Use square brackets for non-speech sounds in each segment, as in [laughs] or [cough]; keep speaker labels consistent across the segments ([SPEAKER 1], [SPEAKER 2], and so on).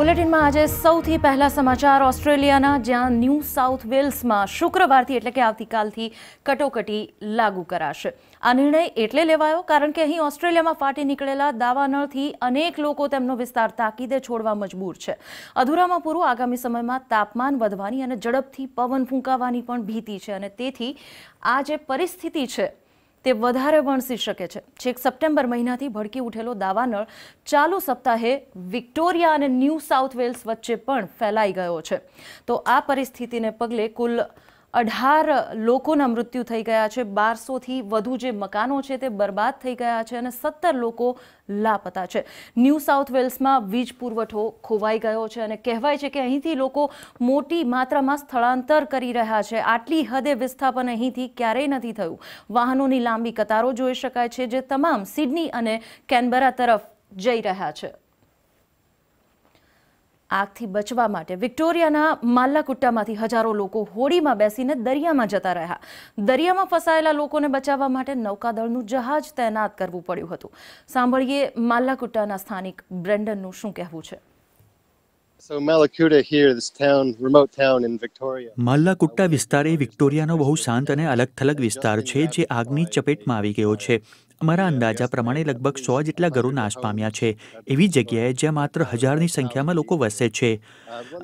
[SPEAKER 1] બુલેટિનમાં આજે સૌથી પહેલા સમાચાર ઓસ્ટ્રેલિયાના જ્યાં ન્યૂ સાઉથ વેલ્સમાં શુક્રવારથી એટલે કે આવતીકાલથી કટોકટી લાગુ કરાશે આ નિર્ણય એટલે લેવાયો કારણ કે અહીં ઓસ્ટ્રેલિયામાં ફાટી નીકળેલા દાવાનળથી અનેક લોકો તેમનો વિસ્તાર તાકીદે છોડવા મજબૂર છે અધૂરામાં પૂરું આગામી સમયમાં તાપમાન વધવાની અને ઝડપથી પવન ફૂંકાવાની પણ ભીતિ છે અને તેથી આ જે પરિસ્થિતિ છે તે વધારે વણસી શકે છે છેક સપ્ટેમ્બર મહિનાથી ભડકી ઉઠેલો દાવાનળ ચાલુ સપ્તાહે વિક્ટોરિયા અને ન્યૂ સાઉથ વેલ્સ વચ્ચે પણ ફેલાઈ ગયો છે તો આ પરિસ્થિતિને પગલે કુલ અઢાર લોકોના મૃત્યુ થઈ ગયા છે બારસોથી વધુ જે મકાનો છે તે બરબાદ થઈ ગયા છે અને સત્તર લોકો લાપતા છે ન્યૂ સાઉથ વેલ્સમાં વીજ પુરવઠો ખોવાઈ ગયો છે અને કહેવાય છે કે અહીંથી લોકો મોટી માત્રામાં સ્થળાંતર કરી રહ્યા છે આટલી હદે વિસ્થાપન અહીંથી ક્યારેય નથી થયું વાહનોની લાંબી કતારો જોઈ શકાય છે જે તમામ સિડની અને કેનબરા તરફ જઈ રહ્યા છે આગથી બચવા માટે વિક્ટોરિયાના માલ્લાકુટ્ટામાંથી હજારો લોકો હોડીમાં બેસીને દરિયામાં જતા રહ્યા દરિયામાં ફસાયેલા લોકોને બચાવવા માટે નૌકાદળનું જહાજ તૈનાત કરવું પડ્યું હતું સાંભળીએ માલ્લાકુટ્ટાના સ્થાનિક બ્રેન્ડનનું શું કહેવું છે
[SPEAKER 2] માલ્લાકુટ્ટા વિસ્તાર એ વિક્ટોરિયાનો બહુ શાંત અને અલગ થલગ વિસ્તાર છે જે આગની ચપેટમાં આવી ગયો છે અમારા અંદાજા પ્રમાણે લગભગ સો જેટલા ઘરો નાશ પામ્યા છે એવી જગ્યાએ જ્યાં માત્ર હજારની સંખ્યામાં લોકો વસે છે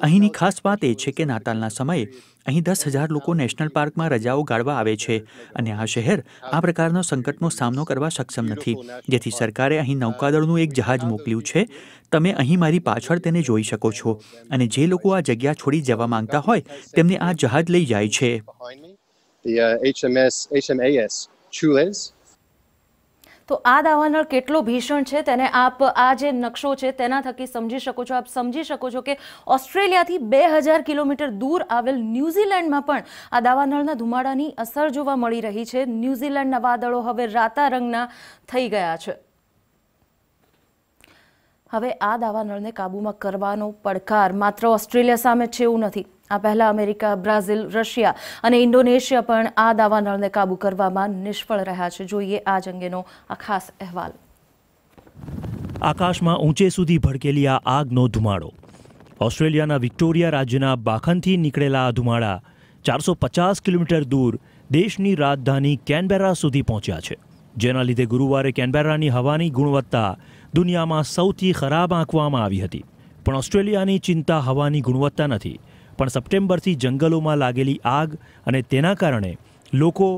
[SPEAKER 2] અહીંની ખાસ વાત એ છે કે નાતાલના સમયે અહીં દસ હજાર લોકો નેશનલ પાર્કમાં રજાઓ ગાળવા આવે છે અને આ શહેર આ પ્રકારનો સંકટનો સામનો કરવા સક્ષમ નથી જેથી સરકારે અહીં નૌકાદળનું એક જહાજ મોકલ્યું છે તમે અહીં મારી પાછળ તેને જોઈ શકો છો અને જે લોકો આ જગ્યા છોડી જવા માંગતા હોય તેમને આ જહાજ લઈ જાય છે
[SPEAKER 3] HMS, HMAS Chules
[SPEAKER 1] તો આ દાવાનળ કેટલો ભીષણ છે તેને આપ આ જે નકશો છે તેના થકી સમજી શકો છો આપ સમજી શકો છો કે ઓસ્ટ્રેલિયાથી બે હજાર કિલોમીટર દૂર આવેલ ન્યૂઝીલેન્ડમાં પણ આ દાવાનળના ધુમાડાની અસર જોવા મળી રહી છે ન્યૂઝીલેન્ડના વાદળો હવે રાતા રંગના થઈ ગયા છે હવે આ દાવાનળને કાબૂમાં કરવાનો પડકાર માત્ર ઓસ્ટ્રેલિયા સામે છે એવું નથી આ પહેલા અમેરિકા બ્રાઝિલ રશિયા અને ઇન્ડોનેશિયા પણ આ દાવાનળને કાબૂ કરવામાં નિષ્ફળ રહ્યા છે જોઈએ આજ અંગેનો આ ખાસ અહેવાલ
[SPEAKER 4] આકાશમાં ઊંચે સુધી ભડકેલી આ આગનો ધુમાડો ઓસ્ટ્રેલિયાના વિક્ટોરિયા રાજ્યના બાખનથી નીકળેલા આ ધુમાડા ચારસો પચાસ કિલોમીટર દૂર દેશની રાજધાની કેનબેરા સુધી પહોંચ્યા છે જેના લીધે ગુરુવારે કેનબેરાની હવાની ગુણવત્તા દુનિયામાં સૌથી ખરાબ આંકવામાં આવી હતી પણ ઓસ્ટ્રેલિયાની ચિંતા હવાની ગુણવત્તા નથી પણ સપ્ટેમ્બરથી જંગલોમાં લાગેલી આગ અને તેના કારણે લોકો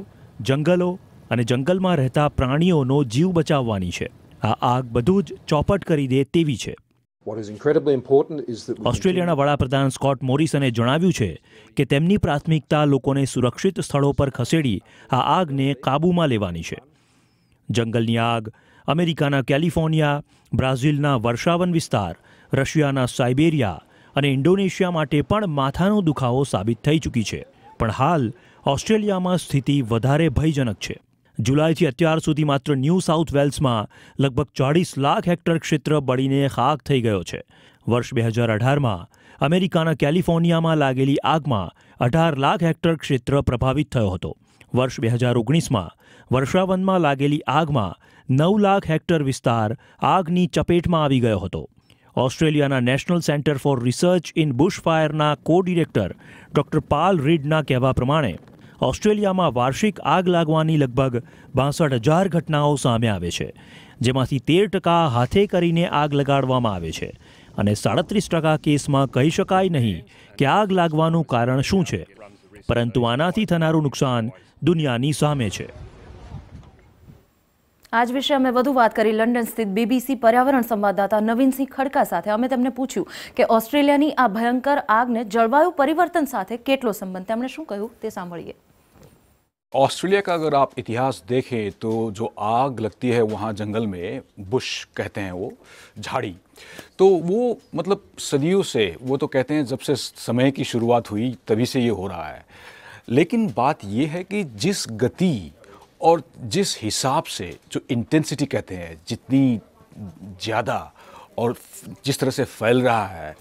[SPEAKER 4] જંગલો અને જંગલમાં રહેતા પ્રાણીઓનો જીવ બચાવવાની છે આ આગ બધું જ ચોપટ કરી દે તેવી છે ઓસ્ટ્રેલિયાના વડાપ્રધાન સ્કોટ મોરિસને જણાવ્યું છે કે તેમની પ્રાથમિકતા લોકોને સુરક્ષિત સ્થળો પર ખસેડી આ આગને કાબૂમાં લેવાની છે જંગલની આગ અમેરિકાના કેલિફોર્નિયા બ્રાઝિલના વર્ષાવન વિસ્તાર રશિયાના સાઇબેરિયા અને ઇન્ડોનેશિયા માટે પણ માથાનો દુખાવો સાબિત થઈ ચૂકી છે પણ હાલ ઓસ્ટ્રેલિયામાં સ્થિતિ વધારે ભયજનક છે જુલાઈથી અત્યાર સુધી માત્ર ન્યૂ સાઉથ વેલ્સમાં લગભગ ચાળીસ લાખ હેક્ટર ક્ષેત્ર બળીને ખાક થઈ ગયો છે વર્ષ બે હજાર અઢારમાં અમેરિકાના કેલિફોર્નિયામાં લાગેલી આગમાં અઢાર લાખ હેક્ટર ક્ષેત્ર પ્રભાવિત થયો હતો વર્ષ બે હજાર ઓગણીસમાં વર્ષાવનમાં લાગેલી આગમાં નવ લાખ હેક્ટર વિસ્તાર આગની ચપેટમાં આવી ગયો હતો ઓસ્ટ્રેલિયાના national centre for research in bush ફાયરના કો ડિરેક્ટર ડોક્ટર પાલ રીડના કહેવા પ્રમાણે ઓસ્ટ્રેલિયામાં વાર્ષિક આગ લાગવાની લગભગ બાસઠ હજાર ઘટનાઓ સામે આવે છે જેમાંથી તેર ટકા હાથે કરીને આગ લગાડવામાં આવે છે અને સાડત્રીસ ટકા કેસમાં કહી શકાય નહીં કે આગ લાગવાનું કારણ શું છે પરંતુ આનાથી થનારું નુકસાન દુનિયાની સામે છે
[SPEAKER 1] आज विषय अमे बात करी लंडन स्थित बीबीसी पर्यावरण संवाददाता नवीन सिंह खड़का साथ अमे तमने पूछू के ऑस्ट्रेलिया की आ भयंकर आग ने जलवायु परिवर्तन साथ के संबंध तमने शू कहू साए
[SPEAKER 5] ऑस्ट्रेलिया का अगर आप इतिहास देखें तो जो आग लगती है वहाँ जंगल में बुश कहते हैं वो झाड़ी तो वो मतलब सदियों से वो तो कहते हैं जब से समय की शुरुआत हुई तभी से ये हो रहा है लेकिन बात ये है कि जिस गति और जिस हिसाब से जो इंटेंसिटी कहते हैं जितनी ज़्यादा और जिस तरह से फैल रहा है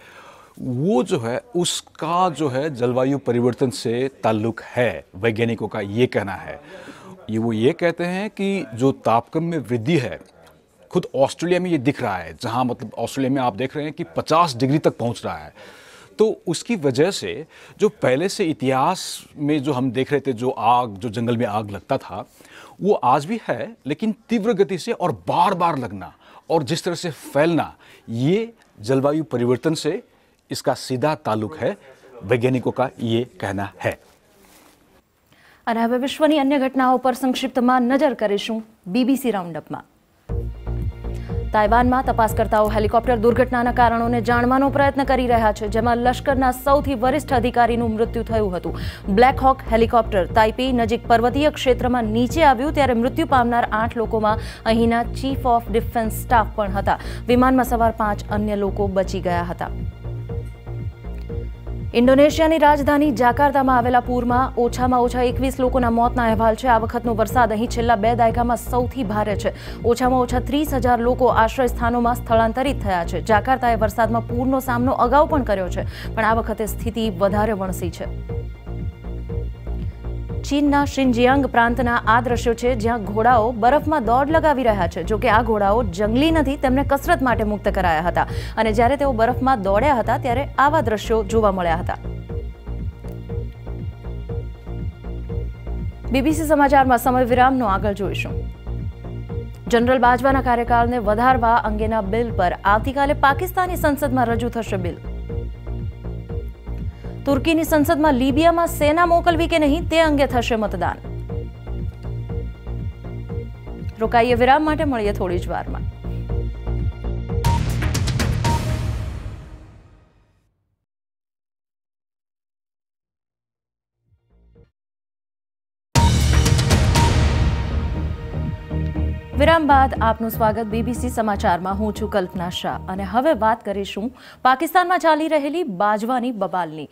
[SPEAKER 5] वो जो है उसका जो है जलवायु परिवर्तन से ताल्लुक है वैज्ञानिकों का ये कहना है ये वो ये कहते हैं कि जो तापक्रम में वृद्धि है खुद ऑस्ट्रेलिया में ये दिख रहा है जहाँ मतलब ऑस्ट्रेलिया में आप देख रहे हैं कि 50 डिग्री तक पहुँच रहा है तो उसकी वजह से जो पहले से इतिहास में जो हम देख रहे थे जो आग जो जंगल में आग लगता था वो आज भी है लेकिन तीव्र गति से और बार बार लगना और जिस तरह से फैलना ये जलवायु परिवर्तन से इसका सीधा ताल्लुक है वैज्ञानिकों का ये कहना है
[SPEAKER 1] અને अन्य घटनाओं पर संक्षिप्त પર नजर નજર बीबीसी બીબીસી રાઉન્ડઅપમાં તાઇવાનમાં તપાસકર્તાઓ હેલિકોપ્ટર દુર્ઘટનાના કારણોને જાણવાનો પ્રયત્ન કરી રહ્યા છે જેમાં લશ્કરના સૌથી વરિષ્ઠ અધિકારીનું મૃત્યુ થયું હતું બ્લેક હોક હેલિકોપ્ટર તાઇપી નજીક પર્વતીય ક્ષેત્રમાં નીચે આવ્યું ત્યારે મૃત્યુ પામનાર આઠ લોકોમાં અહીંના ચીફ ઓફ ડિફેન્સ સ્ટાફ પણ હતા વિમાનમાં સવાર પાંચ અન્ય લોકો બચી ગયા હતા ઇન્ડોનેશિયાની રાજધાની જાકાર્તામાં આવેલા પૂરમાં ઓછામાં ઓછા એકવીસ લોકોના મોતના અહેવાલ છે આ વખતનો વરસાદ અહીં છેલ્લા બે દાયકામાં સૌથી ભારે છે ઓછામાં ઓછા ત્રીસ હજાર લોકો આશ્રય સ્થાનોમાં સ્થળાંતરિત થયા છે જાકાર્તાએ વરસાદમાં પૂરનો સામનો અગાઉ પણ કર્યો છે પણ આ વખતે સ્થિતિ વધારે વણસી છે ચીનના શિનજિયાંગ પ્રાંતના આ દ્રશ્યો છે જ્યાં ઘોડાઓ બરફમાં દોડ લગાવી રહ્યા છે જોકે આ ઘોડાઓ જંગલી નથી તેમને કસરત માટે મુક્ત કરાયા હતા અને જ્યારે તેઓ બરફમાં દોડ્યા હતા ત્યારે આવા દ્રશ્યો જોવા મળ્યા હતા બીબીસી સમાચારમાં સમય વિરામનો આગળ જોઈશું જનરલ બાજવાના કાર્યકાળને વધારવા અંગેના બિલ પર આવતીકાલે પાકિસ્તાની સંસદમાં રજૂ થશે બિલ તુર્કીની સંસદમાં લીબિયામાં સેના મોકલવી કે નહીં તે અંગે થશે મતદાન રોકાઈએ વિરામ માટે મળીએ થોડી જ વારમાં વિરામ બાદ આપનું સ્વાગત બીબીસી સમાચારમાં હું છું કલ્પના શાહ અને હવે વાત કરીશું પાકિસ્તાનમાં ચાલી રહેલી બાજવાની બબાલની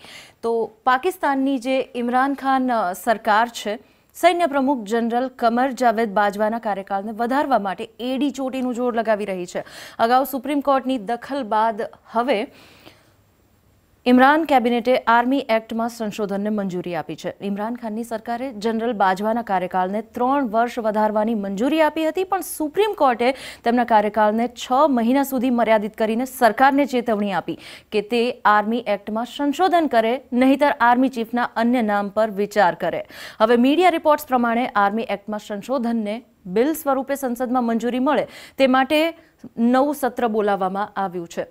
[SPEAKER 1] તો પાકિસ્તાનની જે ઇમરાન ખાન સરકાર છે સૈન્ય પ્રમુખ જનરલ કમર જાવેદ બાજવાના કાર્યકાળને વધારવા માટે એડી ચોટીનું જોર લગાવી રહી છે અગાઉ સુપ્રીમ કોર્ટની દખલ બાદ હવે ઇમરાન કેબિનેટે આર્મી એક્ટમાં સંશોધનને મંજૂરી આપી છે ઇમરાન ખાનની સરકારે જનરલ બાજવાના કાર્યકાળને ત્રણ વર્ષ વધારવાની મંજૂરી આપી હતી પણ સુપ્રીમ કોર્ટે તેમના કાર્યકાળને છ મહિના સુધી મર્યાદિત કરીને સરકારને ચેતવણી આપી કે તે આર્મી એક્ટમાં સંશોધન કરે નહીતર આર્મી ચીફના અન્ય નામ પર વિચાર કરે હવે મીડિયા રિપોર્ટ્સ પ્રમાણે આર્મી એક્ટમાં સંશોધનને બિલ સ્વરૂપે સંસદમાં મંજૂરી મળે તે માટે નવું સત્ર બોલાવવામાં આવ્યું છે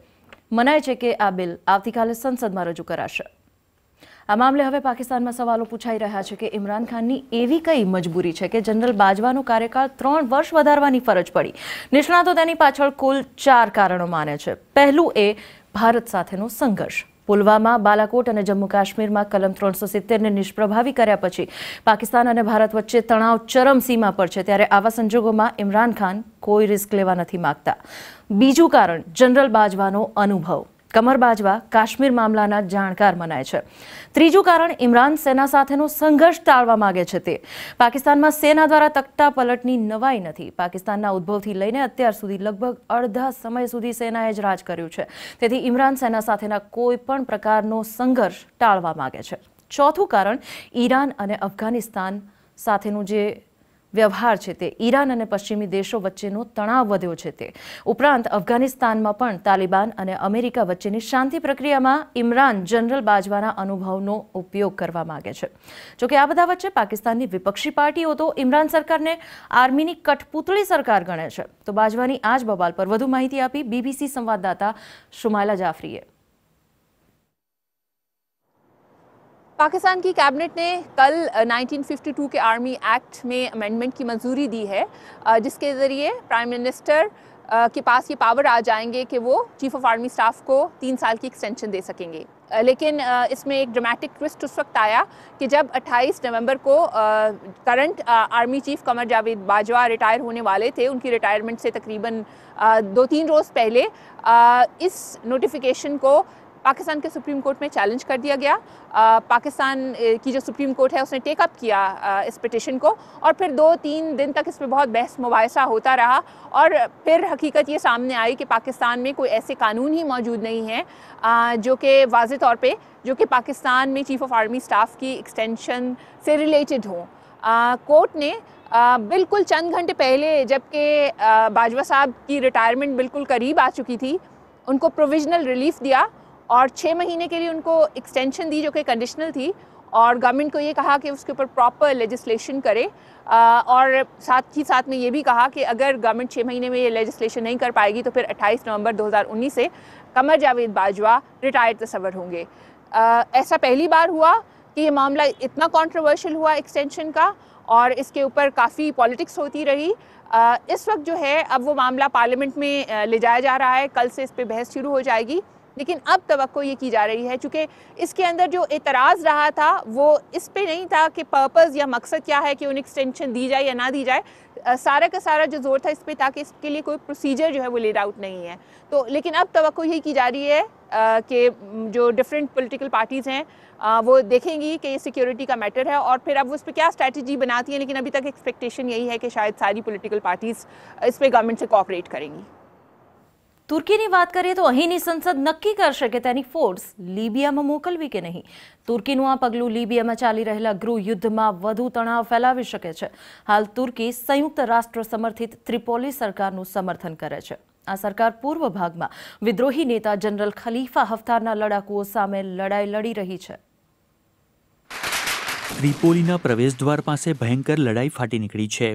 [SPEAKER 1] મનાય છે કે આ બિલ આવતીકાલે સંસદમાં રજૂ કરાશે આ મામલે હવે પાકિસ્તાનમાં સવાલો પૂછાઈ રહ્યા છે કે ઇમરાન ખાનની એવી કઈ મજબૂરી છે કે જનરલ બાજવાનો કાર્યકાળ ત્રણ વર્ષ વધારવાની ફરજ પડી નિષ્ણાતો તેની પાછળ કુલ ચાર કારણો માને છે પહેલું એ ભારત સાથેનો સંઘર્ષ પુલવામા બાલાકોટ અને જમ્મુ કાશ્મીરમાં કલમ ત્રણસો સિત્તેરને નિષ્પ્રભાવી કર્યા પછી પાકિસ્તાન અને ભારત વચ્ચે તણાવ ચરમ સીમા પર છે ત્યારે આવા સંજોગોમાં ઇમરાન ખાન કોઈ રિસ્ક લેવા નથી માગતા બીજું કારણ જનરલ બાજવાનો અનુભવ કમર બાજવા કાશ્મીર મામલાના જાણકાર મનાય છે ત્રીજું કારણ ઇમરાન સેના સાથેનો સંઘર્ષ ટાળવા માગે છે તે પાકિસ્તાનમાં સેના દ્વારા તકતા પલટની નવાઈ નથી પાકિસ્તાનના ઉદ્ભવથી લઈને અત્યાર સુધી લગભગ અડધા સમય સુધી સેનાએ જ રાજ કર્યું છે તેથી ઇમરાન સેના સાથેના કોઈ પણ પ્રકારનો સંઘર્ષ ટાળવા માગે છે ચોથું કારણ ઈરાન અને અફઘાનિસ્તાન સાથેનું જે વ્યવહાર છે તે ઈરાન અને પશ્ચિમી દેશો વચ્ચેનો તણાવ વધ્યો છે તે ઉપરાંત અફઘાનિસ્તાનમાં પણ તાલિબાન અને અમેરિકા વચ્ચેની શાંતિ પ્રક્રિયામાં ઇમરાન જનરલ બાજવાના અનુભવનો ઉપયોગ કરવા માગે છે જોકે આ બધા વચ્ચે પાકિસ્તાનની વિપક્ષી પાર્ટીઓ તો ઇમરાન સરકારને આર્મીની કઠપૂતળી સરકાર ગણે છે તો બાજવાની આ જ બબાલ પર વધુ માહિતી આપી બીબીસી સંવાદદાતા શુમાયલા જાફરીએ
[SPEAKER 6] पाकिस्तान की कैबिनेट ने कल 1952 के आर्मी एक्ट में अमेंडमेंट की मंजूरी दी है जिसके ज़रिए प्राइम मिनिस्टर के पास ये पावर आ जाएंगे कि वो चीफ ऑफ आर्मी स्टाफ को तीन साल की एक्सटेंशन दे सकेंगे लेकिन इसमें एक ड्रामेटिक ट्विस्ट उस वक्त आया कि जब 28 नवंबर को current army chief Qamar Javed Bajwa retire होने वाले थे उनकी रिटायरमेंट से तकरीबन दो तीन रोज़ पहले इस नोटिफिकेशन को पाकिस्तान के सुप्रीम कोर्ट में चैलेंज कर दिया गया पाकिस्तान की जो सुप्रीम कोर्ट है उसने टेकअप किया इस पिटिशन को और फिर दो तीन दिन तक इस पर बहुत बहस मुबासा होता रहा और फिर हकीकत ये सामने आई कि पाकिस्तान में कोई ऐसे कानून ही मौजूद नहीं हैं जो कि वाज तौर पर जो कि पाकिस्तान में चीफ़ ऑफ आर्मी स्टाफ की एक्सटेंशन से रिलेटेड हों कोर्ट ने आ, बिल्कुल चंद घंटे पहले जबकि बाजवा साहब की रिटायरमेंट बिल्कुल करीब आ चुकी थी उनको प्रोविजनल रिलीफ दिया और छः महीने के लिए उनको एक्सटेंशन दी जो कि कंडीशनल थी और गवर्नमेंट को ये कहा कि उसके ऊपर प्रॉपर लेजिस्लेशन करे और साथ ही साथ में ये भी कहा कि अगर गवर्नमेंट छः महीने में ये लेजिस्लेशन नहीं कर पाएगी तो फिर 28 नवंबर 2019 से कमर जावेद बाजवा रिटायर्ड तस्वर तो होंगे आ, ऐसा पहली बार हुआ कि ये मामला इतना कंट्रोवर्शियल हुआ एक्सटेंशन का और इसके ऊपर काफ़ी पॉलिटिक्स होती रही आ, इस वक्त जो है अब वो मामला पार्लियामेंट में ले जाया जा रहा है कल से इस पर बहस शुरू हो जाएगी लेकिन अब तो ये की जा रही है चूँकि इसके अंदर जो एतराज़ रहा था वो इस पर नहीं था कि पर्पज़ या मकसद क्या है कि उन्हें एक्सटेंशन दी जाए या ना दी जाए सारा का सारा जो जोर था इस पर था कि इसके लिए कोई प्रोसीजर जो है वो लेड आउट नहीं है तो लेकिन अब तो यही की जा रही है कि जो डिफरेंट पोलिटिकल पार्टीज़ हैं आ, वो देखेंगी कि ये सिक्योरिटी का मैटर है और फिर अब उस पर क्या स्ट्रैटेजी बनाती है लेकिन अभी तक एक्सपेक्टेशन यही है कि शायद सारी पॉलिटिकल पार्टीज़ इस पर गवर्नमेंट से कॉपरेट करेंगी તુર્કીની વાત કરીએ તો અહીંની સંસદ નક્કી કરશે કે તેની ફોર્સ લીબિયામાં
[SPEAKER 1] મોકલવી કે નહીં તુર્કીનું આ પગલું લીબિયામાં ચાલી રહેલા ગૃહ યુદ્ધમાં વધુ તણાવ ફેલાવી શકે છે હાલ તુર્કી સંયુક્ત રાષ્ટ્ર સમર્થિત ત્રિપોલી સરકારનું સમર્થન કરે છે આ સરકાર પૂર્વ ભાગમાં વિદ્રોહી નેતા જનરલ ખલીફા હફતારના લડાકુઓ સામે લડાઈ લડી રહી છે
[SPEAKER 2] ત્રિપોલીના પ્રવેશદ્વાર પાસે ભયંકર લડાઈ ફાટી નીકળી છે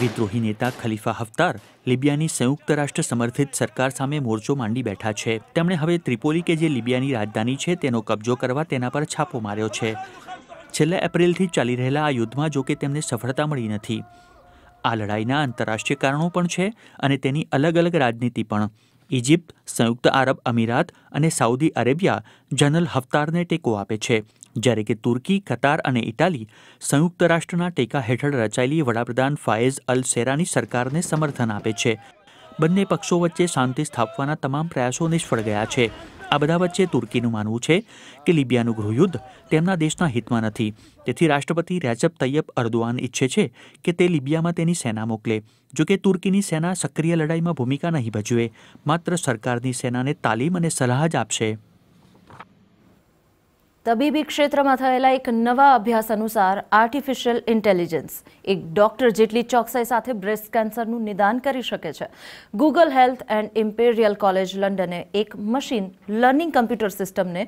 [SPEAKER 2] વિદ્રોહી નેતા ખલીફા હફતાર લિબિયાની સંયુક્ત રાષ્ટ્ર સમર્થિત સરકાર સામે મોરચો માંડી બેઠા છે તેમણે હવે ત્રિપોલી કે જે લિબિયાની રાજધાની છે તેનો કબજો કરવા તેના પર છાપો માર્યો છે છેલ્લા એપ્રિલથી ચાલી રહેલા આ યુદ્ધમાં જો કે તેમને સફળતા મળી નથી આ લડાઈના આંતરરાષ્ટ્રીય કારણો પણ છે અને તેની અલગ અલગ રાજનીતિ પણ ઇજિપ્ત સંયુક્ત આરબ અમીરાત અને સાઉદી અરેબિયા જનરલ હફતારને ટેકો આપે છે જ્યારે કે તુર્કી કતાર અને ઇટાલી સંયુક્ત રાષ્ટ્રના ટેકા હેઠળ રચાયેલી વડાપ્રધાન ફાયેઝ અલ સેરાની સરકારને સમર્થન આપે છે બંને પક્ષો વચ્ચે શાંતિ સ્થાપવાના તમામ પ્રયાસો નિષ્ફળ ગયા છે આ બધા વચ્ચે તુર્કીનું માનવું છે કે લિબિયાનું ગૃહયુદ્ધ તેમના દેશના હિતમાં નથી તેથી રાષ્ટ્રપતિ રેજબ તૈયબ અર્દુઆન ઈચ્છે છે કે તે લિબિયામાં તેની સેના મોકલે જોકે તુર્કીની સેના સક્રિય લડાઈમાં ભૂમિકા નહીં ભજવે માત્ર સરકારની સેનાને તાલીમ અને સલાહ જ આપશે
[SPEAKER 1] તબીબી ક્ષેત્રમાં થયેલા એક નવા અભ્યાસ અનુસાર આર્ટિફિશિયલ ઇન્ટેલિજન્સ એક ડોક્ટર જેટલી ચોકસાઈ સાથે બ્રેસ્ટ કેન્સરનું નિદાન કરી શકે છે Google health and Imperial college લંડને એક મશીન લર્નિંગ કમ્પ્યુટર સિસ્ટમને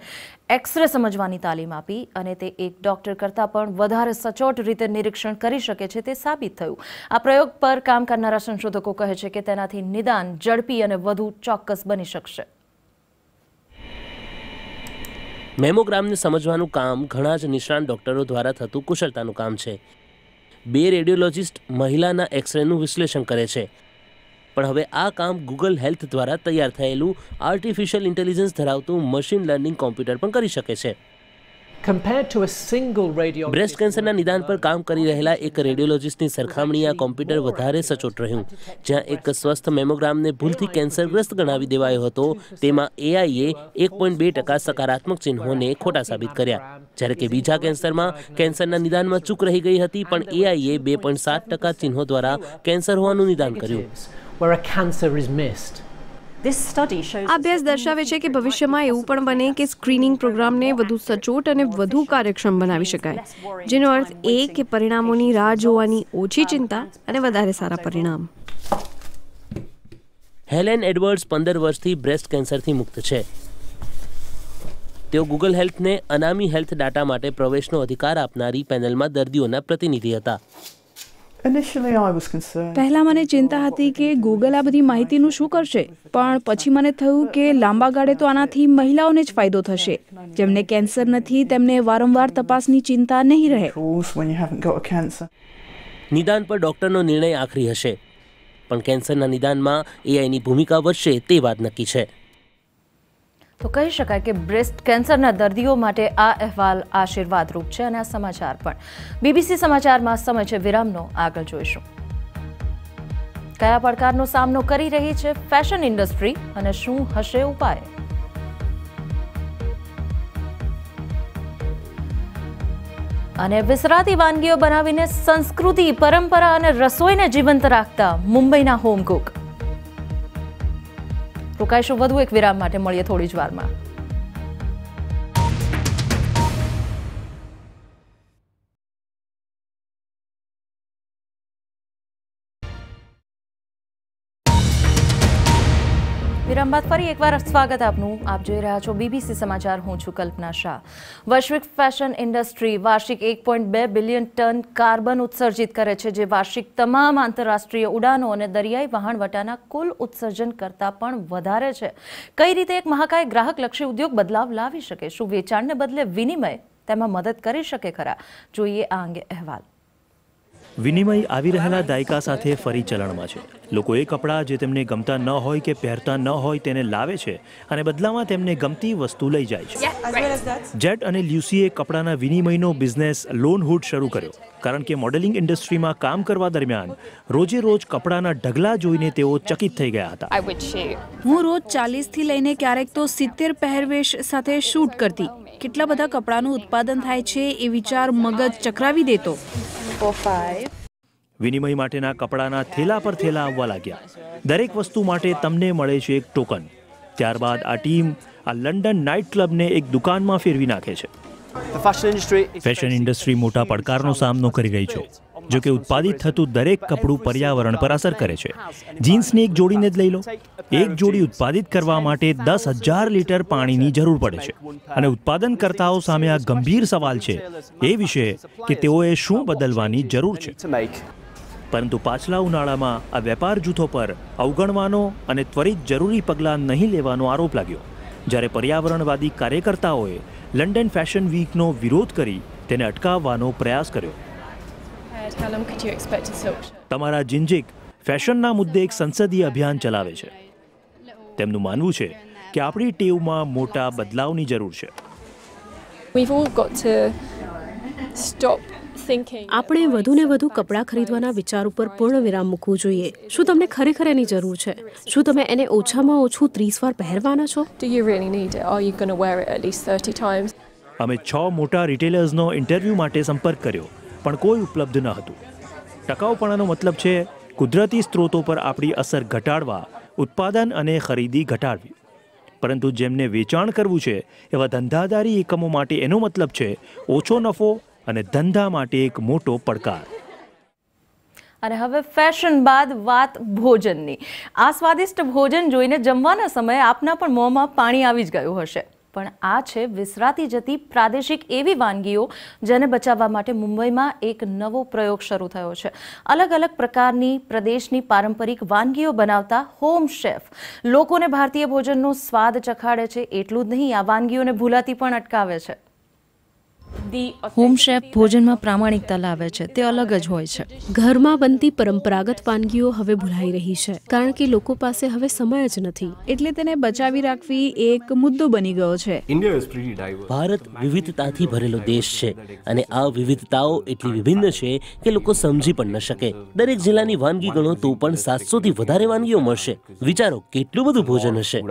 [SPEAKER 1] એક્સરે સમજવાની તાલીમ આપી અને તે એક ડોક્ટર કરતાં પણ વધારે સચોટ રીતે નિરીક્ષણ કરી શકે છે તે સાબિત થયું આ પ્રયોગ પર કામ કરનારા સંશોધકો કહે છે કે તેનાથી નિદાન ઝડપી અને વધુ ચોક્કસ બની શકશે
[SPEAKER 3] મેમોગ્રામને સમજવાનું કામ ઘણા જ નિષ્ણાંત ડૉક્ટરો દ્વારા થતું કુશળતાનું કામ છે બે રેડિયોલોજિસ્ટ મહિલાના એક્સરેનું વિશ્લેષણ કરે છે પણ હવે આ કામ ગૂગલ હેલ્થ દ્વારા તૈયાર થયેલું આર્ટિફિશિયલ ઇન્ટેલિજન્સ ધરાવતું મશીન લર્નિંગ કોમ્પ્યુટર પણ કરી શકે છે બ્રેસ્ટ કેન્સરના નિદાન પર કામ કરી રહેલા એક રેડિયોલોજિસ્ટની સરખામણીએ આ કોમ્પ્યુટર વધારે સચોટ રહ્યું જ્યાં એક સ્વસ્થ મેમોગ્રામને ભૂલથી કેન્સરગ્રસ્ત ગણાવી દેવાયો હતો તેમાં એઆઈએ એક પોઈન્ટ બે ટકા સકારાત્મક ચિહ્નોને ખોટા સાબિત કર્યા જ્યારે કે બીજા કેન્સરમાં કેન્સરના નિદાનમાં ચૂક રહી ગઈ હતી પણ એઆઈએ બે પોઈન્ટ સાત ટકા ચિહ્નો દ્વારા કેન્સર હોવાનું નિદાન કર્યું
[SPEAKER 7] અભ્યાસ દર્શાવે છે કે ભવિષ્યમાં એવું પણ બને કે સ્ક્રીનિંગ પ્રોગ્રામને વધુ સચોટ અને વધુ કાર્યક્ષમ બનાવી શકાય જેનો અર્થ એ કે પરિણામોની રાહ જોવાની ઓછી ચિંતા અને વધારે સારા પરિણામ
[SPEAKER 3] હેલેન એડવર્ડ્સ પંદર વર્ષથી બ્રેસ્ટ કેન્સરથી મુક્ત છે તેઓ ગૂગલ હેલ્થને અનામી હેલ્થ ડાટા માટે પ્રવેશનો અધિકાર આપનારી પેનલમાં દર્દીઓના પ્રતિનિધિ હતા
[SPEAKER 7] પહેલાં મને ચિંતા હતી કે ગૂગલ આ બધી માહિતીનું શું કરશે પણ પછી મને થયું કે લાંબા ગાળે તો આનાથી મહિલાઓને જ ફાયદો થશે જેમને કેન્સર નથી તેમને વારંવાર તપાસની ચિંતા નહીં રહે
[SPEAKER 3] નિદાન પર ડોક્ટરનો નિર્ણય આખરી હશે પણ કેન્સરના નિદાનમાં એઆઈની ભૂમિકા વધશે તે વાત નક્કી છે
[SPEAKER 1] તો કહી શકાય કે બ્રેસ્ટ કેન્સરના દર્દીઓ માટે આ અહેવાલ આશીર્વાદરૂપ છે અને આ સમાચાર પણ બીબીસી સમાચારમાં સમય છે વિરામનો આગળ જોઈશું કયા પડકારનો સામનો કરી રહી છે ફેશન ઇન્ડસ્ટ્રી અને શું હશે ઉપાય અને વિસરાતી વાનગીઓ બનાવીને સંસ્કૃતિ પરંપરા અને રસોઈને જીવંત રાખતા મુંબઈના હોમકુક રોકાઈશું વધુ એક વિરામ માટે મળીએ થોડી જ વારમાં વિરામ બાદ ફરી એકવાર સ્વાગત આપનું આપ જોઈ રહ્યા છો બીબીસી સમાચાર હું છું કલ્પના શાહ વૈશ્વિક ફેશન ઇન્ડસ્ટ્રી વાર્ષિક એક પોઈન્ટ બે બિલિયન ટન કાર્બન ઉત્સર્જિત કરે છે જે વાર્ષિક તમામ આંતરરાષ્ટ્રીય ઉડાનો અને દરિયાઈ વહાણવટાના કુલ ઉત્સર્જન કરતાં પણ વધારે છે કઈ રીતે એક મહાકાય ગ્રાહકલક્ષી ઉદ્યોગ બદલાવ લાવી શકે શું વેચાણને બદલે વિનિમય તેમાં મદદ કરી શકે ખરા જોઈએ આ અંગે અહેવાલ
[SPEAKER 4] વિનિમય આવી રહેલા દાયકા સાથે ફરી ચલણમાં છે લોકો એ કપડાં જે તેમને ગમતા ન હોય કે પહેરતા ન હોય તેને લાવે છે અને બદલામાં તેમને ગમતી વસ્તુ લઈ જાય છે જેટ અને લ્યુસીએ કપડાના વિનિમયનો બિઝનેસ લોનહુડ શરૂ કર્યો કારણ કે મોડેલિંગ ઇન્ડસ્ટ્રીમાં કામ કરવા દરમિયાન રોજે રોજ કપડાના ઢગલા જોઈને તેઓ ચકિત થઈ ગયા
[SPEAKER 2] હતા
[SPEAKER 7] હું રોજ ચાલીસથી લઈને ક્યારેક તો સિત્તેર પહેરવેશ સાથે શૂટ કરતી કેટલા બધા કપડાનું ઉત્પાદન થાય છે એ વિચાર મગજ ચક્રાવી દેતો
[SPEAKER 4] વિનિમય માટેના કપડાના થેલા પર થેલા આવવા લાગ્યા દરેક વસ્તુ માટે તમને મળે છે એક ટોકન ત્યારબાદ આ ટીમ આ લંડન નાઇટ ક્લબને એક દુકાનમાં ફેરવી નાખે છે ફેશન ઇન્ડસ્ટ્રી મોટા પડકારનો સામનો કરી રહી છે જો કે ઉત્પાદિત થતું દરેક કપડું પર્યાવરણ પર અસર કરે છે જીન્સની એક જોડીને જ લઈ લો એક જોડી ઉત્પાદિત કરવા માટે દસ હજાર લીટર પાણીની જરૂર પડે છે અને ઉત્પાદનકર્તાઓ સામે આ ગંભીર સવાલ છે એ વિશે કે તેઓએ શું બદલવાની જરૂર છે પરંતુ પાછલા ઉનાળામાં આ વેપાર જૂથો પર અવગણવાનો અને ત્વરિત જરૂરી પગલાં નહીં લેવાનો આરોપ લાગ્યો જ્યારે પર્યાવરણવાદી કાર્યકર્તાઓએ લંડન ફેશન વીકનો વિરોધ કરી તેને અટકાવવાનો પ્રયાસ કર્યો તમારા જિંજિક ફેશનના મુદ્દે એક સંસદીય અભિયાન ચલાવે છે તેમનું માનવું છે કે આપણી ટેવમાં મોટા બદલાવની જરૂર છે
[SPEAKER 7] આપણે વધુ ને વધુ કપડાં ખરીદવાના વિચાર ઉપર પૂર્ણ વિરામ મૂકવું જોઈએ શું તમને ખરેખર એની જરૂર છે શું તમે એને ઓછામાં ઓછું ત્રીસ વાર પહેરવાના છો
[SPEAKER 4] અમે છ મોટા રિટેલર્સનો ઇન્ટરવ્યૂ માટે સંપર્ક કર્યો પણ કોઈ ઉપલબ્ધ ન હતું ટકાઉપણાનો મતલબ છે કુદરતી સ્ત્રોતો પર આપણી અસર ઘટાડવા ઉત્પાદન અને ખરીદી ઘટાડવી પરંતુ જેમને વેચાણ કરવું છે એવા ધંધાધારી એકમો માટે એનો મતલબ છે ઓછો નફો અને ધંધા માટે એક મોટો પડકાર
[SPEAKER 1] અને હવે ફેશન બાદ વાત ભોજનની આ સ્વાદિષ્ટ ભોજન જોઈને જમવાના સમયે આપના પણ મોંમાં પાણી આવી જ ગયું હશે પણ આ છે વિસરાતી જતી પ્રાદેશિક એવી વાનગીઓ જેને બચાવવા માટે મુંબઈમાં એક નવો પ્રયોગ શરૂ થયો છે અલગ અલગ પ્રકારની પ્રદેશની પારંપરિક વાનગીઓ બનાવતા હોમ શેફ લોકોને ભારતીય ભોજનનો સ્વાદ ચખાડે છે એટલું જ નહીં આ વાનગીઓને ભૂલાતી પણ અટકાવે
[SPEAKER 7] છે હોમ ભોજનમાં પ્રામાણિકતા લાવે છે તે અલગ જ હોય છે ઘરમાં બનતી પરંપરાગત વાનગીઓ હવે ભૂલાઈ રહી છે કારણ કે લોકો પાસે હવે સમય જ નથી એટલે તેને બચાવી રાખવી એક મુદ્દો બની ગયો છે
[SPEAKER 5] ભારત
[SPEAKER 3] વિવિધતાથી ભરેલો દેશ છે અને આ વિવિધતાઓ એટલી વિભિન્ન છે કે લોકો સમજી પણ ન શકે દરેક જિલ્લાની વાનગી ગણો તો પણ સાતસો થી વધારે વાનગીઓ મળશે વિચારો કેટલું બધું ભોજન હશે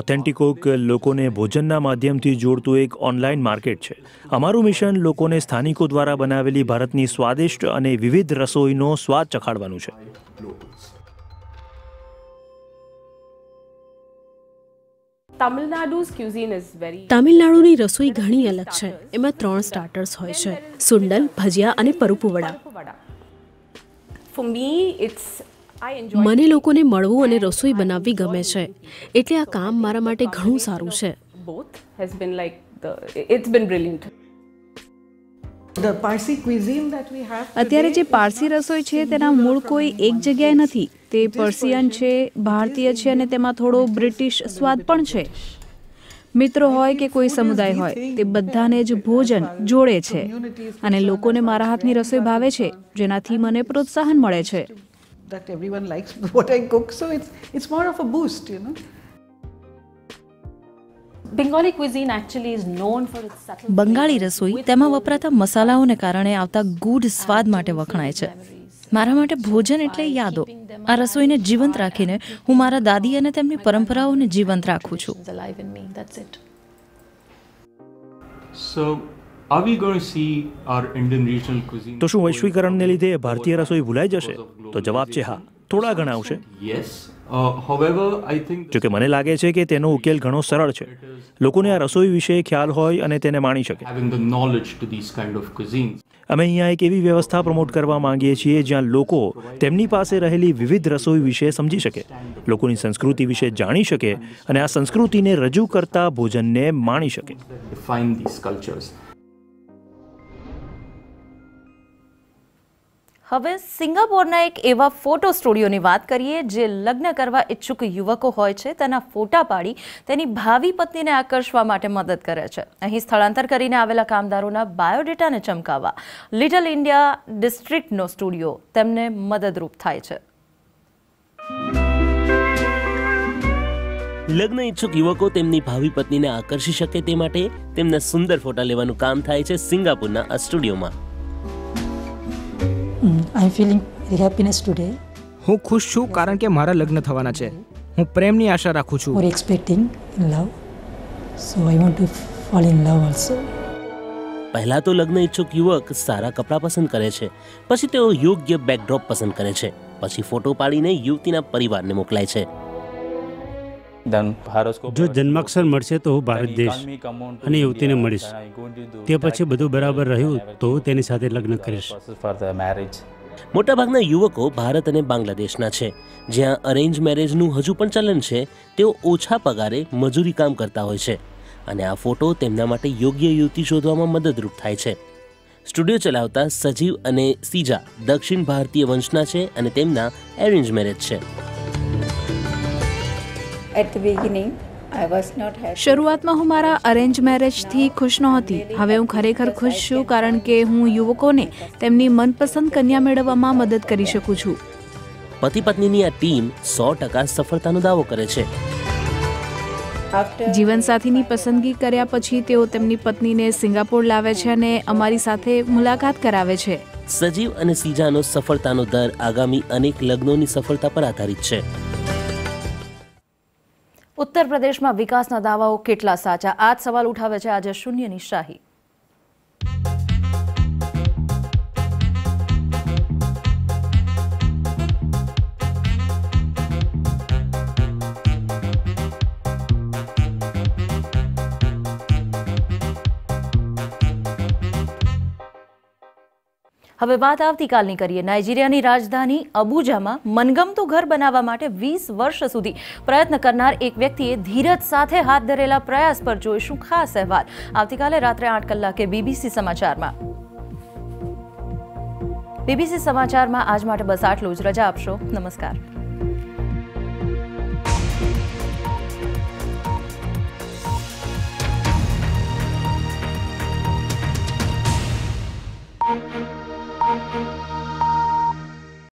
[SPEAKER 3] ઓથેન્ટિકોક લોકોને ભોજનના
[SPEAKER 4] માધ્યમથી જોડતું એક ઓનલાઈન માર્કેટ છે અમારું મિશન લોકોને સ્થાનિકો દ્વારા બનાવેલી ભારતની સ્વાદિષ્ટ અને વિવિધ રસોઈનો સ્વાદ ચખાડવાનું છે
[SPEAKER 7] તામિલનાડુની રસોઈ ઘણી અલગ છે એમાં ત્રણ સ્ટાર્ટર્સ હોય છે સુંડલ ભજીયા અને પરુપુ વડા For me, it's મને લોકોને મળવું અને રસોઈ બનાવવી ગમે છે એટલે આ કામ મારા માટે ઘણું સારું છે અત્યારે જે પારસી રસોઈ છે તેના મૂળ કોઈ એક જગ્યાએ નથી તે પર્સિયન છે ભારતીય છે અને તેમાં થોડો બ્રિટિશ સ્વાદ પણ છે મિત્રો હોય કે કોઈ સમુદાય હોય તે બધાને જ ભોજન જોડે છે અને લોકોને મારા હાથની રસોઈ ભાવે છે જેનાથી મને પ્રોત્સાહન મળે છે
[SPEAKER 6] that everyone likes [laughs] what I cook.
[SPEAKER 7] So it's it's more of a boost, you know.
[SPEAKER 1] Bengali રસોઈ તેમાં વપરાતા મસાલાઓને કારણે આવતા ગુડ સ્વાદ માટે વખણાય છે મારા માટે ભોજન એટલે યાદો આ રસોઈને જીવંત રાખીને હું મારા દાદી અને તેમની પરંપરાઓને જીવંત રાખું છું
[SPEAKER 5] So તો
[SPEAKER 4] શું વૈશ્વિકરણને લીધે ભારતીય રસોઈ ભૂલાઈ જશે તો જવાબ છે હા થોડા ઘણા આવશે uh, જોકે મને લાગે છે કે તેનો ઉકેલ ઘણો સરળ છે લોકોને આ રસોઈ વિશે ખ્યાલ હોય અને તેને માણી શકે અમે અહીંયા એક એવી વ્યવસ્થા પ્રમોટ કરવા માંગીએ છીએ જ્યાં લોકો તેમની પાસે રહેલી વિવિધ રસોઈ વિશે સમજી શકે લોકોની સંસ્કૃતિ વિશે જાણી શકે અને આ સંસ્કૃતિને રજૂ કરતા ભોજનને માણી શકે
[SPEAKER 1] હવે સિંગાપોરના એક એવા ફોટો સ્ટુડિયોની વાત કરીએ જે લગ્ન કરવા ઈચ્છુક યુવકો હોય છે તેના ફોટા પાડી તેની ભાવિ પત્નીને આકર્ષવા માટે મદદ કરે છે અહીં સ્થળાંતર કરીને આવેલા કામદારોના બાયોડેટાને ચમકાવવા લિટલ ઇન્ડિયા ડિસ્ટ્રિક્ટનો સ્ટુડિયો તેમને મદદરૂપ થાય છે
[SPEAKER 3] લગ્ન ઈચ્છુક યુવકો તેમની ભાવિ પત્નીને આકર્ષી શકે તે માટે તેમના સુંદર ફોટા લેવાનું કામ થાય છે સિંગાપુરના આ સ્ટુડિયોમાં I feeling very happiness today હું ખુશ છું કારણ કે મારા લગ્ન થવાના છે હું પ્રેમની આશા રાખું છું or expecting love so I want to fall in love also પહેલા તો લગ્ન ઈચ્છુક યુવક સારા કપડાં પસંદ કરે છે પછી તેઓ યોગ્ય બેકડ્રોપ પસંદ કરે છે પછી ફોટો પાડીને યુવતીના પરિવારને મોકલાય છે જો જન્માક્ષર મળશે તો હું ભારત દેશ
[SPEAKER 4] અને યુવતીને મળીશ તે પછી
[SPEAKER 3] બધું બરાબર રહ્યું તો તેની સાથે લગ્ન કરીશ મોટાભાગના યુવકો ભારત અને બાંગ્લાદેશના છે જ્યાં અરેન્જ મેરેજનું હજુ પણ ચલન છે તેઓ ઓછા પગારે મજૂરી કામ કરતા હોય છે અને આ ફોટો તેમના માટે યોગ્ય યુવતી શોધવામાં મદદરૂપ થાય છે સ્ટુડિયો ચલાવતા સજીવ અને સીજા દક્ષિણ ભારતીય વંશના છે અને તેમના એરેન્જ મેરેજ છે
[SPEAKER 7] એટ ધ બિગિનિંગ શરૂઆતમાં હું મારા અરેન્જ મેરેજથી ખુશ નહોતી હવે હું ખરેખર ખુશ છું કારણ કે હું યુવકોને તેમની મનપસંદ કન્યા મેળવવામાં મદદ કરી શકું છું
[SPEAKER 3] પતિ પત્નીની આ ટીમ સો ટકા સફળતાનો દાવો કરે છે
[SPEAKER 7] જીવનસાથીની પસંદગી કર્યા પછી તેઓ તેમની પત્નીને સિંગાપોર લાવે છે અને અમારી સાથે મુલાકાત કરાવે છે
[SPEAKER 3] સજીવ અને સીજાનો સફળતાનો દર આગામી અનેક લગ્નોની સફળતા પર આધારિત છે
[SPEAKER 1] ઉત્તર પ્રદેશમાં વિકાસના દાવાઓ કેટલા સાચા આ જ સવાલ ઉઠાવે છે આજે શૂન્યની શાહી अब बात आती कालनी करिए नाइजीरिया की राजधानी अबुजा में मनगम तो घर बनावा माटे 20 वर्ष સુધી प्रयत्न करનાર એક વ્યક્તિએ ધીરજ સાથે હાથ દરેલા પ્રયાસ પર જોયશું ખાસ સવાર આવતીકાલે રાત્રે 8 કલાકના બીબીસી સમાચારમાં બીબીસી સમાચારમાં આજ માટે બસાટ લોજ રજા આપશો નમસ્કાર